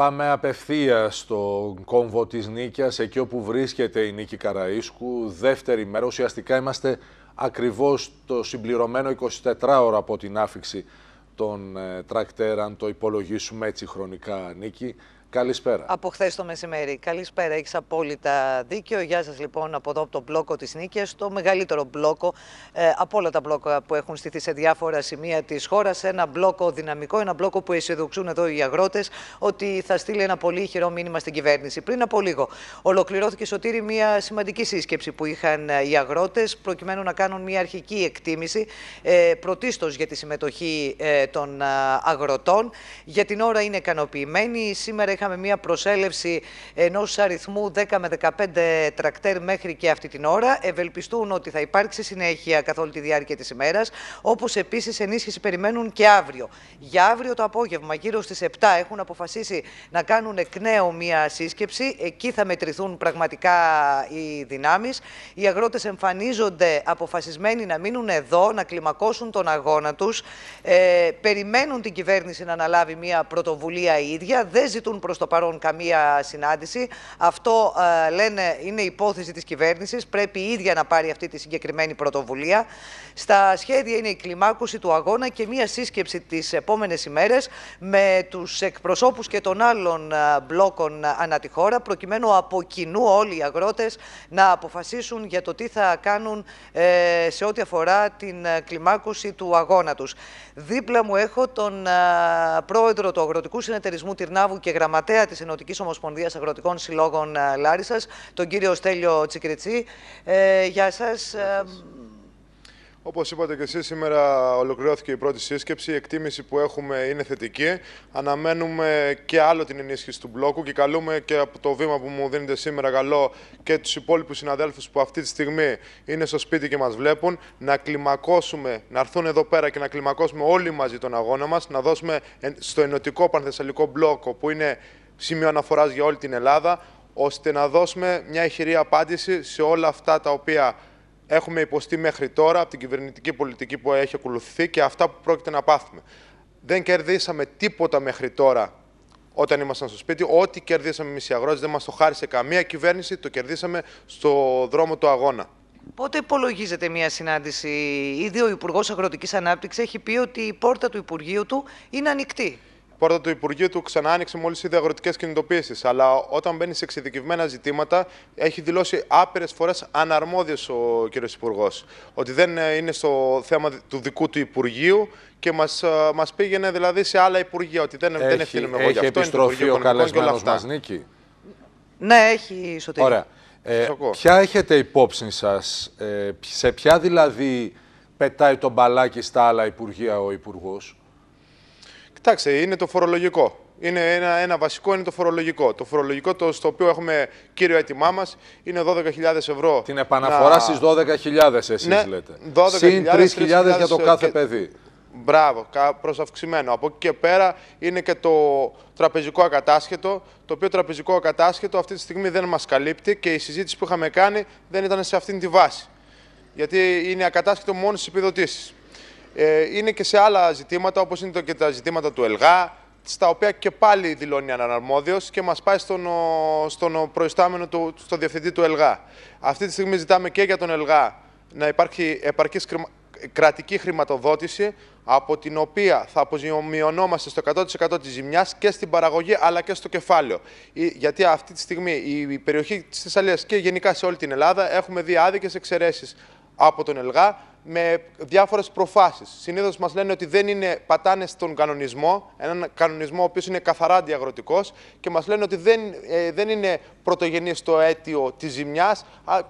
Πάμε απευθεία στο κόμβο της Νίκιας, εκεί όπου βρίσκεται η Νίκη Καραΐσκου. Δεύτερη μέρα, ουσιαστικά είμαστε ακριβώς το συμπληρωμένο 24 ώρα από την άφηξη των ε, τρακτέραν, το υπολογίσουμε έτσι χρονικά Νίκη. Καλησπέρα. Από χθες το μεσημέρι. Καλησπέρα, έχεις απόλυτα δίκιο. Γεια σας, λοιπόν, από εδώ από τον μπλόκο της Νίκαια, το μεγαλύτερο μπλόκο ε, από όλα τα μπλόκα που έχουν στηθεί σε διάφορα σημεία της χώρας. Ένα μπλόκο δυναμικό, ένα μπλόκο που αισιοδοξούν εδώ οι αγρότες ότι θα στείλει ένα πολύ χειρό μήνυμα στην κυβέρνηση. Πριν από λίγο, ολοκληρώθηκε σωτήρι μια σημαντική σύσκεψη που είχαν ε, οι αγρότες, προκειμένου να κάνουν μια αρχική εκτίμηση, ε, πρωτίστως για τη συμμετοχή ε, των ε, αγροτών. Για την ώρα είναι ικανοποιημένοι. Σήμερα είχαμε μια προσέλευση ενός αριθμού 10 με 15 τρακτέρ μέχρι και αυτή την ώρα. Ευελπιστούν ότι θα υπάρξει συνέχεια καθ' όλη τη διάρκεια της ημέρας. Όπως επίσης ενίσχυση περιμένουν και αύριο. Για αύριο το απόγευμα, γύρω στις 7, έχουν αποφασίσει να κάνουν εκ νέου μια σύσκεψη. Εκεί θα μετρηθούν πραγματικά οι δυνάμεις. Οι αγρότες εμφανίζονται αποφασισμένοι να μείνουν εδώ, να κλιμακώσουν τον αγώνα τους. Ε, περιμένουν την κυβέρνηση να αναλάβει μια πρωτοβουλία η ίδια. Δεν ζητούν προς το παρόν καμία συνάντηση. Αυτό ε, λένε είναι υπόθεση της κυβέρνησης. Πρέπει η ίδια να πάρει αυτή τη συγκεκριμένη πρωτοβουλία. Στα σχέδια είναι η κλιμάκωση του αγώνα και μια σύσκεψη τις επόμενες ημέρες με τους εκπροσώπους και των άλλων ε, μπλόκων ανά τη χώρα προκειμένου από κοινού όλοι οι αγρότες να αποφασίσουν για το τι θα κάνουν ε, σε ό,τι αφορά την ε, κλιμάκωση του αγώνα τους. Δίπλα μου έχω τον ε, πρόεδρο του Αγροτικού Συνεταιρισμού Τυρνάβου και Γραμματικού γραμματέα της Ενωτικής Ομοσπονδίας Αγροτικών Συλλόγων ε, Λάρισας, τον κύριο Στέλιο Τσικριτσί. Ε, γεια Όπως είπατε και εσείς, σήμερα ολοκληρώθηκε η πρώτη σύσκεψη. Η εκτίμηση που έχουμε είναι θετική. Αναμένουμε και άλλο την ενίσχυση του μπλόκου και καλούμε και από το βήμα που μου δίνετε σήμερα καλό και τους υπόλοιπους συναδέλφους που αυτή τη στιγμή είναι στο σπίτι και μας βλέπουν να κλιμακώσουμε, να έρθουν εδώ πέρα και να κλιμακώσουμε όλοι μαζί τον αγώνα μας, να δώσουμε στο ενωτικό πανθεσσαλικό μπλόκο που είναι σημείο αναφοράς για όλη την Ελλάδα, ώστε να δώσουμε μια ηχηρή απάντηση σε όλα αυτά τα οποία έχουμε υποστεί μέχρι τώρα από την κυβερνητική πολιτική που έχει ακολουθηθεί και αυτά που πρόκειται να πάθουμε. Δεν κερδίσαμε τίποτα μέχρι τώρα όταν ήμασταν στο σπίτι. Ό,τι κερδίσαμε εμείς οι αγρότες δεν μας το χάρισε καμία κυβέρνηση, το κερδίσαμε στο δρόμο του αγώνα. Πότε υπολογίζεται μια συνάντηση, ήδη ο Υπουργός Αγροτικής Ανάπτυξης έχει πει ότι η πόρτα του Υπουργείου του είναι ανοιχτή πόρτα του Υπουργείου του ξανά άνοιξε μόλις είδε αγροτικές κινητοποίησεις. Αλλά όταν μπαίνει σε εξειδικευμένα ζητήματα, έχει δηλώσει άπειρες φορές αναρμόδιος ο κ. Υπουργός. Ότι δεν ε, είναι στο θέμα του δικού του Υπουργείου και μας ε, μας πήγαινε δηλαδή σε άλλα Υπουργεία. Ότι δεν, δεν ευθύνομαι εγώ γι' αυτό. επιστροφή είναι ο καλεσμένο μας Νίκη. Ναι, έχει σωτήρι. Ωραία. Ε, ποια έχετε υπόψη σας, ε, σε ποια δηλαδή πετάει το μπαλάκι στα άλλα Υπουργεία ο υπουργός. Κοιτάξτε, είναι το φορολογικό. Είναι ένα, ένα βασικό είναι το φορολογικό. Το φορολογικό το, στο οποίο έχουμε κύριο έτοιμά μας είναι 12.000 ευρώ. Την επαναφορά να... στις 12.000, εσείς ναι, λέτε. Συν 3.000 για το κάθε και... παιδί. Μπράβο, προ αυξημένο. Από εκεί και πέρα είναι και το τραπεζικό ακατάσχετο. Το οποίο τραπεζικό ακατάσχετο αυτή τη στιγμή δεν μας καλύπτει και η συζήτηση που είχαμε κάνει δεν ήταν σε αυτήν τη βάση. Γιατί είναι ακατάσχετο μόνο στι επιδοτήσεις ε, είναι και σε άλλα ζητήματα, όπως είναι το και τα ζητήματα του ΕΛΓΑ, στα οποία και πάλι δηλώνει αναρμόδιο και μας πάει στον, στον προϊστάμενο του, στον διευθυντή του ΕΛΓΑ. Αυτή τη στιγμή ζητάμε και για τον ΕΛΓΑ να υπάρχει επαρκής κρατική χρηματοδότηση από την οποία θα αποζημιωνόμαστε στο 100% της ζημιάς και στην παραγωγή αλλά και στο κεφάλαιο. Γιατί αυτή τη στιγμή η περιοχή της Θεσσαλίας και γενικά σε όλη την Ελλάδα έχουμε δει άδικες εξαιρέσεις από τον ΕΛΓΑ με διάφορες προφάσεις. Συνήθως μας λένε ότι δεν είναι, πατάνε στον κανονισμό, έναν κανονισμό ο οποίος είναι καθαρά αντιαγροτικός, και μας λένε ότι δεν, ε, δεν είναι πρωτογενής το αίτιο της ζημιάς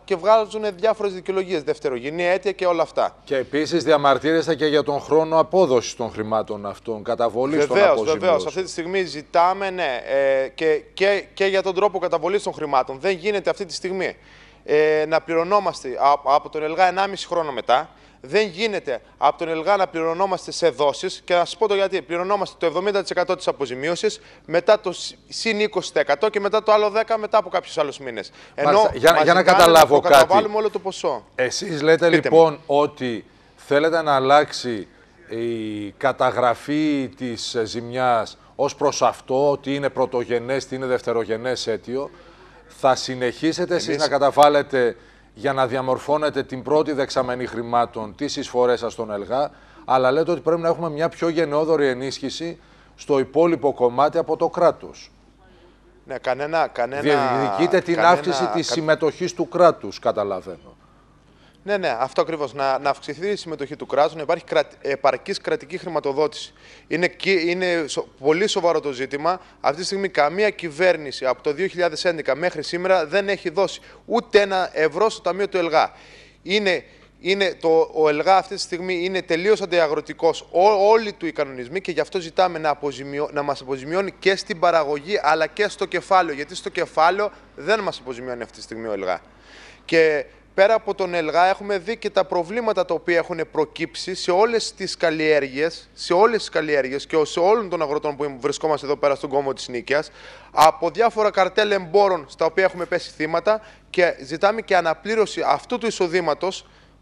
και βγάζουν διάφορες δικαιολογίες, δευτερογενή αίτια και όλα αυτά. Και επίσης διαμαρτύρεστε και για τον χρόνο απόδοσης των χρημάτων αυτών, καταβολής των αποζημιών. Βεβαίως, αυτή τη στιγμή ζητάμε ναι, ε, και, και, και για τον τρόπο καταβολής των χρημάτων. Δεν γίνεται αυτή τη στιγμή ε, να πληρωνόμαστε από τον ΕΛΓΑ 1,5 χρόνο μετά. Δεν γίνεται από τον ΕΛΓΑ να πληρωνόμαστε σε δόσεις και να σας πω το γιατί. Πληρωνόμαστε το 70% της αποζημίωσης, μετά το συν 20% και μετά το άλλο 10% μετά από κάποιους άλλους μήνες. Ενώ για, για να καταλάβω να κάτι. όλο το ποσό. Εσείς λέτε λοιπόν ότι θέλετε να αλλάξει η καταγραφή της ζημιάς ως προς αυτό ότι είναι πρωτογενές, τι είναι δευτερογενές αίτιο θα συνεχίσετε εσείς να καταβάλλετε για να διαμορφώνετε την πρώτη δεξαμενή χρημάτων τις εισφορές σας στον ΕΛΓΑ, αλλά λέτε ότι πρέπει να έχουμε μια πιο γενναιόδορη ενίσχυση στο υπόλοιπο κομμάτι από το κράτος. Ναι, κανένα... κανένα την κανένα, αύξηση της συμμετοχής του κράτους, καταλαβαίνω. Ναι, ναι, αυτό ακριβώς. Να, να αυξηθεί η συμμετοχή του κράτους, να υπάρχει κρατ, επαρκής κρατική χρηματοδότηση. Είναι, είναι πολύ σοβαρό το ζήτημα. Αυτή τη στιγμή, καμία κυβέρνηση από το 2011 μέχρι σήμερα δεν έχει δώσει ούτε ένα ευρώ στο Ταμείο του ΕΛΓΑ. Είναι είναι το, ο ΕΛΓΑ αυτή τη στιγμή είναι τελείως αντιαγροτικός. Όλοι του οι κανονισμοί και γι' αυτό ζητάμε να, αποζημιώ, να μας αποζημιώνει και στην παραγωγή αλλά και στο κεφάλαιο. Γιατί στο κεφάλαιο δεν μας αποζημιώνει αυτή τη στιγμή ο ΕΛΓΑ. Και πέρα από τον ΕΛΓΑ έχουμε δει και τα προβλήματα τα οποία έχουν προκύψει σε όλες τις καλλιέργειες, σε όλες τις καλλιέργειες και σε όλων των αγροτών που βρισκόμαστε εδώ πέρα στον κόμμα της Νίκαιας, από διάφορα καρτέλ εμπόρων στα οποία έχουμε πέσει θύματα και ζητάμε και αναπλήρωση αυτού του εισοδήματος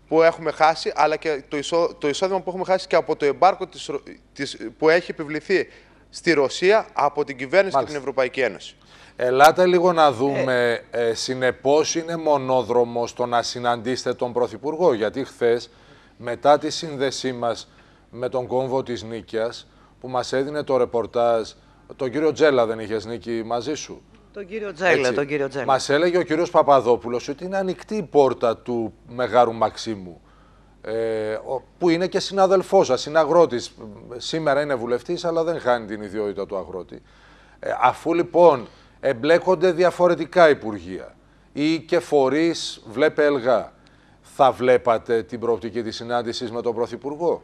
που έχουμε χάσει, αλλά και το, το εισόδημα που έχουμε χάσει και από το εμπάρκο της, της, που έχει επιβληθεί στη Ρωσία από την κυβέρνηση Μάλιστα. και την Ευρωπαϊκή Ένωση. Ελάτε λίγο να δούμε, ε, ε είναι μονόδρομος το να συναντήσετε τον Πρωθυπουργό, γιατί χθες μετά τη σύνδεσή μας με τον κόμβο της Νίκιας, που μας έδινε το ρεπορτάζ, τον κύριο Τζέλα δεν είχες Νίκη μαζί σου. Τον κύριο Τζέλα, τον κύριο Τζέλα. Μας έλεγε ο κύριος Παπαδόπουλος ότι είναι ανοιχτή η πόρτα του Μεγάρου Μαξίμου, ε, που είναι και συναδελφός σας, είναι αγρότης. Σήμερα είναι βουλευτής, αλλά δεν χάνει την ιδιότητα του αγρότη. Ε, αφού λοιπόν εμπλέκονται διαφορετικά υπουργεία ή και φορείς βλέπε ελγά. Θα βλέπατε την προοπτική της συνάντησης με τον Πρωθυπουργό.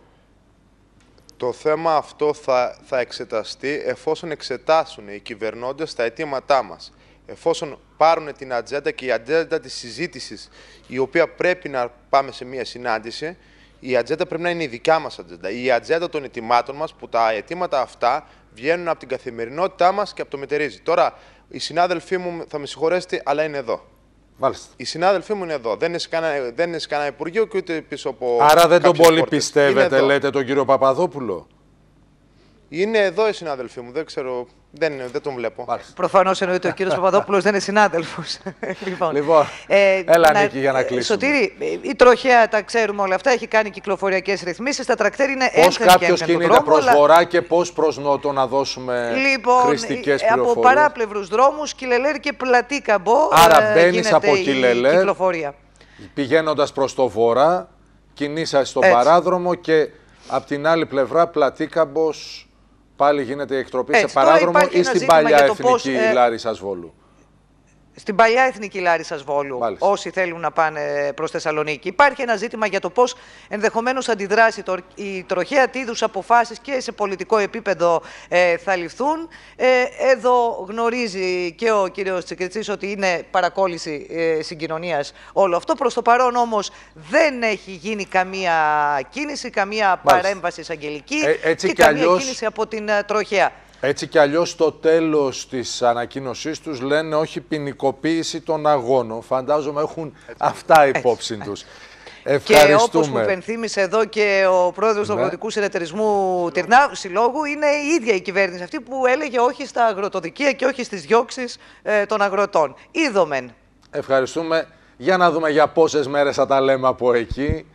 Το θέμα αυτό θα, θα εξεταστεί εφόσον εξετάσουν οι κυβερνώντες τα αιτήματά μας. Εφόσον πάρουν την ατζέντα και η ατζέντα της συζήτησης, η οποία πρέπει να πάμε σε μια συνάντηση, η ατζέντα πρέπει να είναι η δικά μας ατζέντα. Η ατζέντα των αιτημάτων μας, που τα αιτήματα αυτά βγαίνουν από την καθημερινότητά μας και από το μετερίζει. Τώρα, οι συνάδελφοί μου, θα με συγχωρέσετε, αλλά είναι εδώ. Μάλιστα. Οι συνάδελφοί μου είναι εδώ. Δεν είναι σε κανένα, είναι υπουργείο και ούτε πίσω από. Άρα δεν τον πολύ πιστεύετε, λέτε τον κύριο Παπαδόπουλο. Είναι εδώ οι συνάδελφοί μου, δεν ξέρω. Δεν, είναι, δεν τον βλέπω. Προφανώς εννοείται ο κύριος Παπαδόπουλος δεν είναι συνάδελφος. Λοιπόν, λοιπόν, ε, έλα να, Νίκη για να ε, κλείσουμε. Σωτήρη, ε, η τροχέα τα ξέρουμε όλα αυτά. Έχει κάνει κυκλοφοριακές ρυθμίσεις. Τα τρακτέρ είναι έτσι. Πώ κάποιο κινείται προ βορρά και πώς προς νότο να δώσουμε λοιπόν, χρηστικές πληροφορίε. Από παράπλευρους δρόμους, κυλελέρ και πλατή καμπό. Ε, Άρα μπαίνεις από κυλελέρ. Πηγαίνοντας προς το βορρά, κινείσαι στον παράδρομο και από την άλλη πλευρά καμπός πάλι γίνεται η εκτροπή σε παράδρομο ή στην παλιά εθνική ε... Λάρισα Βόλου στην παλιά Εθνική Λάρισας Βόλου, όσοι θέλουν να πάνε προς Θεσσαλονίκη. Υπάρχει ένα ζήτημα για το πώς ενδεχομένως αντιδράσει το, η τροχέα τι είδους αποφάσεις και σε πολιτικό επίπεδο ε, θα ληφθούν. Ε, εδώ γνωρίζει και ο κύριος Τσικριτσής ότι είναι παρακόλληση ε, συγκοινωνίας όλο αυτό. Προς το παρόν όμως δεν έχει γίνει καμία κίνηση, καμία παρέμβαση εισαγγελική ε, και, και καμία κίνηση από την ε, τροχέα. Έτσι κι αλλιώς στο τέλος της ανακοίνωσής τους λένε όχι ποινικοποίηση των αγώνων. Φαντάζομαι έχουν αυτά υπόψη έτσι, τους. Έτσι. Και όπως μου υπενθύμησε εδώ και ο πρόεδρος του ναι. Αγροτικού Συνεταιρισμού Τυρνά, Συλλόγου, είναι η ίδια η κυβέρνηση αυτή που έλεγε όχι στα αγροτοδικεία και όχι στις διώξεις ε, των αγροτών. Είδομεν. Ευχαριστούμε. Για να δούμε για πόσες μέρες θα τα λέμε από εκεί.